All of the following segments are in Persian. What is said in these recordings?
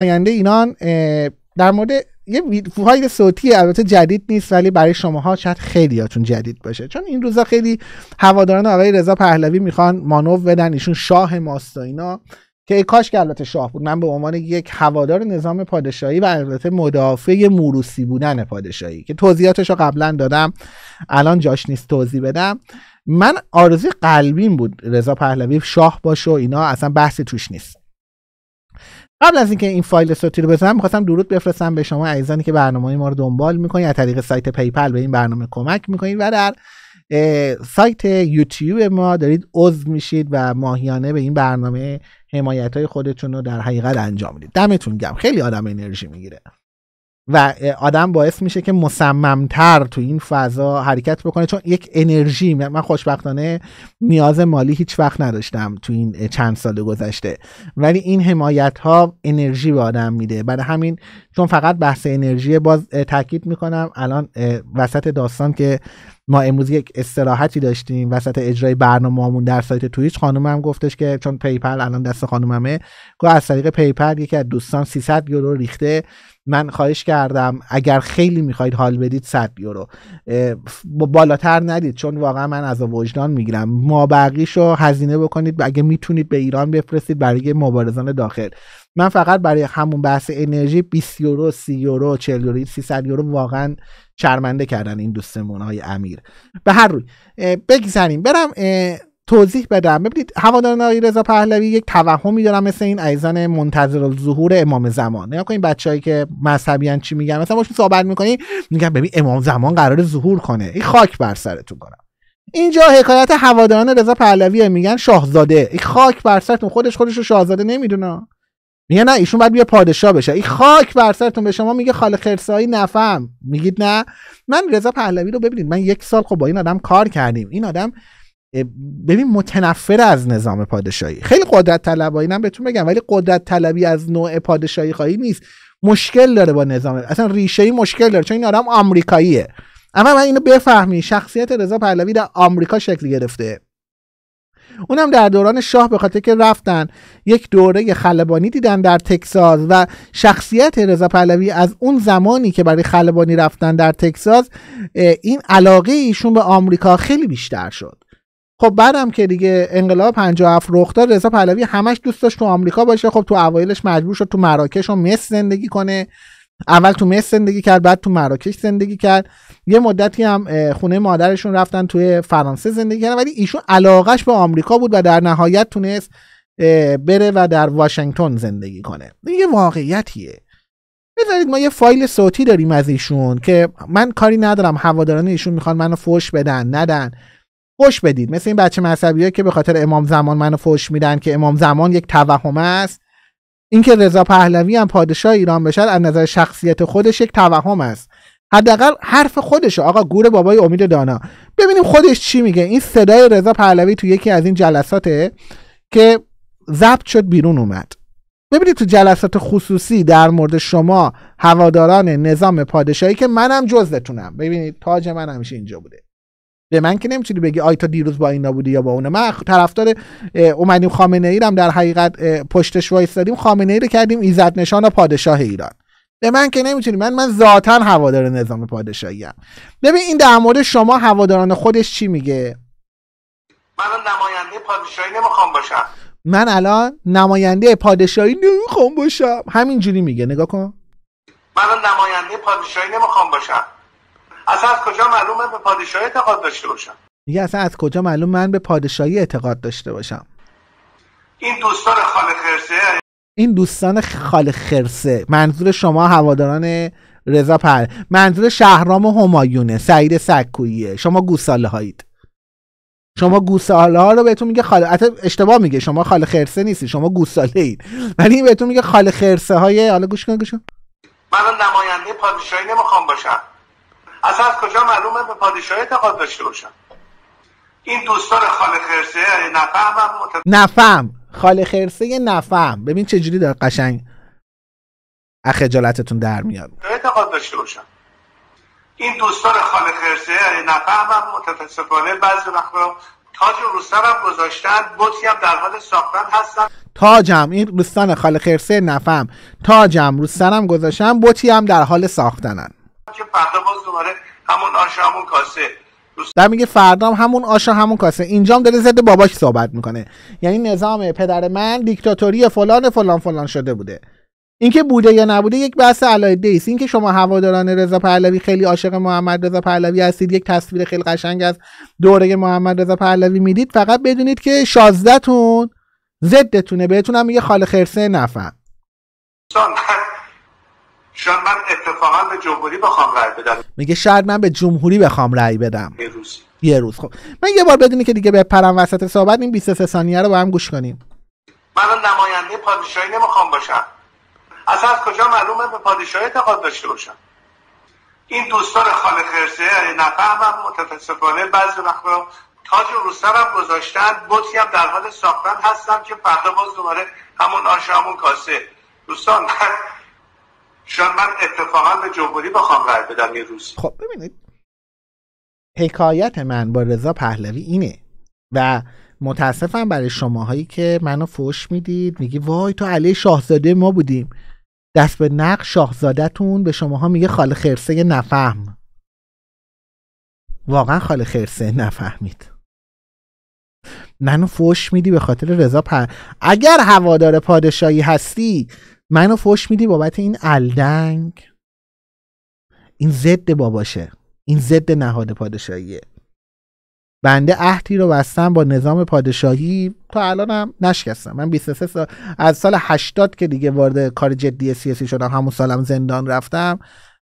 آینده اینان در مورد یه فایل صوتی البته جدید نیست ولی برای شماها شاید هاتون جدید باشه چون این روزا خیلی هواداران آقای رضا پهلوی میخوان مانو بدن ایشون شاه ماست اینا که ای کاش که البته شاه بود من به عنوان یک هوادار نظام پادشاهی و البته مدافع موروسی بودن پادشاهی که توضیحاتش رو قبلا دادم الان جاش نیست توضیح بدم من آرزوی قلبیم بود رضا پهلوی شاه باشه و اینا اصلا بحث توش نیست قبل از اینکه این فایل صوتی رو بزنم میخواستم درود بفرستم به شما عزیزانی که برنامه ما رو دنبال میکنید از طریق سایت پیپل به این برنامه کمک میکنید و در سایت یوتیوب ما دارید عضو میشید و ماهیانه به این برنامه حمایت های خودتون رو در حقیقت انجام میدید دمتون گم خیلی آدم انرژی میگیره و آدم باعث میشه که مصممتر تو این فضا حرکت بکنه چون یک انرژی من خوشبختانه نیاز مالی هیچ وقت نداشتم تو این چند سال گذشته ولی این حمایت ها انرژی به آدم میده برای همین چون فقط بحث انرژی باز تاکید میکنم الان وسط داستان که ما امروز یک استراحتی داشتیم وسط اجرای برنامه‌مون در سایت تویچ خانومم گفتش که چون پیپل الان دست خانوممه گفت از طریق پیپل یکی از دوستان 300 یورو ریخته من خواهش کردم اگر خیلی میخواید حال بدید 100 یورو بالاتر ندید چون واقعا من از وجدان میگیرم ما رو هزینه بکنید اگه میتونید به ایران بفرستید برای مبارزان داخل من فقط برای همون بحث انرژی 20 یورو 30 یورو 40 یورو 300 یورو واقعا چرمنده کردن این دوستمون های امیر به هر روی بگذاریم برم توضیح بدم ببینید هواداران آقای رضا پهلوی یک توهمی دارن مثل این ایزان منتظر ظهور امام زمان نگاه کنین بچه‌ای که مذهبیان چی میگن مثلا باشون صحبت میکنی میگن ببین امام زمان قرار ظهور کنه این خاک بر سرتون کنم اینجا حکایت هواداران رضا پهلوی میگن شاهزاده این خاک بر سرتون خودش خودش رو شاهزاده نمیدونه میگه نه ایشون باید بیا پادشاه بشه این خاک بر سرتون به شما میگه خاله خرسایی نفهم میگید نه من رضا پهلوی رو ببینید من یک سال خب با این آدم کار کردیم این آدم ببین متنفر از نظام پادشاهی خیلی قدرت طلبایی نم بهتون بگم ولی قدرت طلبی از نوع پادشاهی خواهی نیست مشکل داره با نظام اصلا ریشه ای مشکل داره چون این آدم آمریکاییه اما من اینو بفهمی شخصیت رضا پهلوی در آمریکا شکل گرفته اونم در دوران شاه به خاطر که رفتن یک دوره خلبانی دیدن در تکساس و شخصیت رضا پهلوی از اون زمانی که برای خلبانی رفتن در تکساس این علاقه ایشون به آمریکا خیلی بیشتر شد خب بعدم که دیگه انقلاب 57 رخ داد رضا پهلوی همش دوست داشت تو آمریکا باشه خب تو اوایلش مجبور شد تو مراکش و مصر زندگی کنه اول تو مصر زندگی کرد بعد تو مراکش زندگی کرد یه مدتی هم خونه مادرشون رفتن توی فرانسه زندگی کردن ولی ایشون علاقش به آمریکا بود و در نهایت تونست بره و در واشنگتن زندگی کنه یه واقعیتیه بذارید ما یه فایل صوتی داریم از ایشون که من کاری ندارم هواداران ایشون میخوان منو فوش بدن ندن فوش بدید مثل این بچه مذهبی که به خاطر امام زمان منو فوش میدن که امام زمان یک توهم است اینکه رضا پهلوی هم پادشاه ایران بشه از نظر شخصیت خودش یک توهم است حداقل حرف خودشه آقا گور بابای امید دانا ببینیم خودش چی میگه این صدای رضا پهلوی تو یکی از این جلساته که ضبط شد بیرون اومد ببینید تو جلسات خصوصی در مورد شما هواداران نظام پادشاهی که منم جزتونم ببینید تاج من همیشه اینجا بوده به من که نمیتونی بگی آی تا دیروز با اینا بودی یا با اونه من طرفدار اومدیم خامنه ای هم در حقیقت پشتش دادیم خامنه ای رو کردیم ایزد نشان و پادشاه ایران به من که نمیتونی من من ذاتا هوادار نظام پادشاهی ام ببین این در مورد شما هواداران خودش چی میگه من نماینده پادشاهی نمیخوام باشم من الان نماینده پادشاهی نمیخوام باشم همینجوری میگه نگاه کن من نماینده پادشاهی نمیخوام باشم اصلا از کجا معلوم من به پادشاهی اعتقاد داشته باشم میگه اصلا از کجا معلوم من به پادشاهی اعتقاد داشته باشم این دوستان خال خرسه این دوستان خال خرسه منظور شما هواداران رضا پر منظور شهرام و همایونه سعید سکویه شما گوساله هایید شما گوساله ها رو بهتون میگه خاله اشتباه میگه شما خاله خرسه نیستی شما گوساله اید ولی بهتون میگه خاله خرسه های حالا گوش کن گوش کن من نماینده پادشاهی نمیخوام باشم اصلا از کجا معلومه به پادشاهی اعتقاد داشته باشم این دوستان خال خرسه یعنی نفهم متف... نفهم خال خرسه نفهم ببین چه جوری داره قشنگ اخجالتتون در میاد اعتقاد داشته باشم این دوستان خال خرسه یعنی هم متاسفانه بعضی وقتا تاج رو سرم گذاشتن بطی هم در حال ساختن هستن تاجم این دوستان خال خرسه نفهم تاجم رو سرم گذاشتن بوتی هم در حال ساختنن که فردا همون آش کاسه در میگه فردام همون آشا همون کاسه اینجام داره ضد باباش صحبت میکنه یعنی نظام پدر من دیکتاتوری فلان فلان فلان شده بوده اینکه بوده یا نبوده یک بحث علای است اینکه شما هواداران رضا پهلوی خیلی عاشق محمد رضا پهلوی هستید یک تصویر خیلی قشنگ از دوره محمد رضا پهلوی میدید فقط بدونید که 16 تون ضدتونه بهتونم میگه خال خرسه نفهم شاید من اتفاقا به جمهوری بخوام رأی بدم میگه شاید من به جمهوری بخوام رأی بدم یه روز یه روز خب من یه بار بدونی که دیگه به پرم وسط صحبت این 23 ثانیه رو با هم گوش کنیم من نماینده پادشاهی نمیخوام باشم اصلا از کجا معلومه به پادشاهی اعتقاد داشته باشم این دوستان خاله خرسه یعنی نفهمم بعض بعضی وقتا تاج و هم گذاشتن بطی هم در حال ساختن هستم که فردا باز دوباره همون آش همون کاسه دوستان چون من اتفاقا به جمهوری بخوام رای بدم یه روز خب ببینید حکایت من با رضا پهلوی اینه و متاسفم برای شماهایی که منو فوش میدید میگی وای تو علی شاهزاده ما بودیم دست به نق شاهزادهتون به شماها میگه خاله خرسه نفهم واقعا خاله خرسه نفهمید منو فوش میدی به خاطر رضا پر... اگر هوادار پادشاهی هستی منو فوش میدی بابت این الدنگ این ضد باباشه این ضد نهاد پادشاهیه بنده عهدی رو بستم با نظام پادشاهی تا الانم نشکستم من 23 سال از سال 80 که دیگه وارد کار جدی سیاسی شدم همون سالم زندان رفتم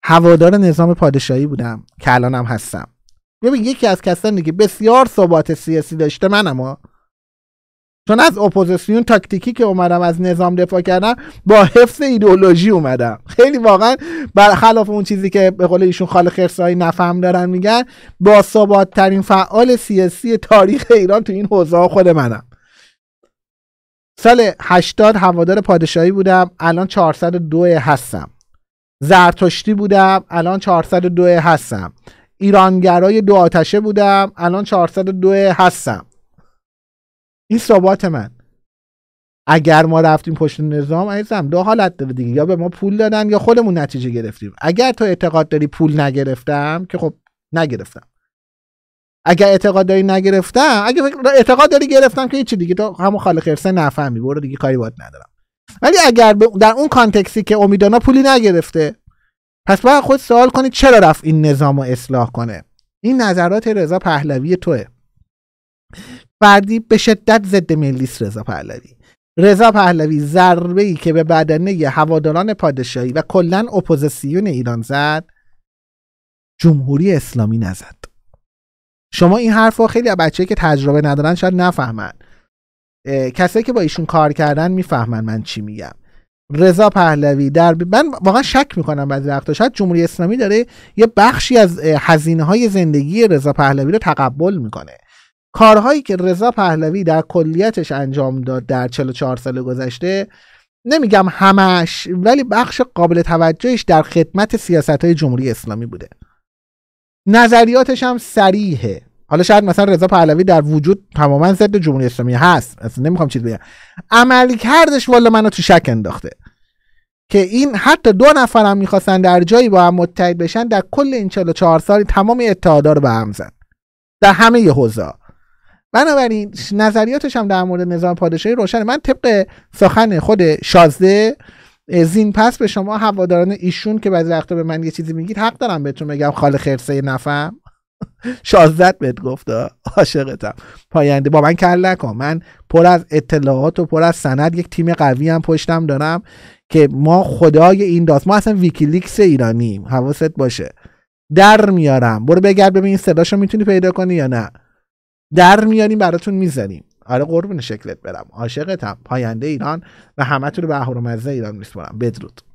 هوادار نظام پادشاهی بودم که الانم هستم ببین یکی از کسانی که بسیار ثبات سیاسی داشته منم چون از اپوزیسیون تاکتیکی که اومدم از نظام دفاع کردم با حفظ ایدئولوژی اومدم خیلی واقعا برخلاف اون چیزی که به قول ایشون خال خرسایی نفهم دارن میگن با ثبات ترین فعال سیاسی تاریخ ایران تو این حوزه خود منم سال 80 هوادار پادشاهی بودم الان 402 هستم زرتشتی بودم الان 402 هستم ایرانگرای دو آتشه بودم الان 402 هستم این ثبات من اگر ما رفتیم پشت نظام عزیزم دو حالت داره دیگه یا به ما پول دادن یا خودمون نتیجه گرفتیم اگر تو اعتقاد داری پول نگرفتم که خب نگرفتم اگر اعتقاد داری نگرفتم اگه اعتقاد داری گرفتم که هیچی دیگه تو همون خاله خرسه نفهمی برو دیگه کاری باید ندارم ولی اگر در اون کانتکسی که امیدانا پولی نگرفته پس باید خود سوال کنید چرا رفت این نظام رو اصلاح کنه این نظرات رضا پهلوی توه فردی به شدت ضد ملیس رضا پهلوی رضا پهلوی ضربه ای که به بدنه هواداران پادشاهی و کلا اپوزیسیون ایران زد جمهوری اسلامی نزد شما این حرف رو خیلی بچه که تجربه ندارن شاید نفهمن کسایی که با ایشون کار کردن میفهمن من چی میگم رضا پهلوی در من واقعا شک میکنم بعضی وقتا شاید جمهوری اسلامی داره یه بخشی از هزینه های زندگی رضا پهلوی رو تقبل میکنه کارهایی که رضا پهلوی در کلیتش انجام داد در 44 سال گذشته نمیگم همش ولی بخش قابل توجهش در خدمت سیاست های جمهوری اسلامی بوده نظریاتش هم سریحه حالا شاید مثلا رضا پهلوی در وجود تماما ضد جمهوری اسلامی هست اصلا نمیخوام چیز بگم عملکردش والا منو تو شک انداخته که این حتی دو نفر میخواستن در جایی با هم متحد بشن در کل این 44 سال تمام اتحادا رو به هم زد در همه حوضا بنابراین نظریاتش هم در مورد نظام پادشاهی روشنه من طبق سخن خود شازده زین پس به شما هواداران ایشون که بعضی وقتا به من یه چیزی میگید حق دارم بهتون بگم خال خرسه نفهم شازدت بهت گفت عاشقتم پاینده با من کل نکن من پر از اطلاعات و پر از سند یک تیم قوی هم پشتم دارم که ما خدای این داست ما اصلا ویکیلیکس ایرانیم حواست باشه در میارم برو بگرد ببین این صداشو میتونی پیدا کنی یا نه در میاریم براتون میزنیم آره قربون شکلت برم عاشقتم پاینده ایران و تو رو به اهورمزه ایران میسپارم بدرود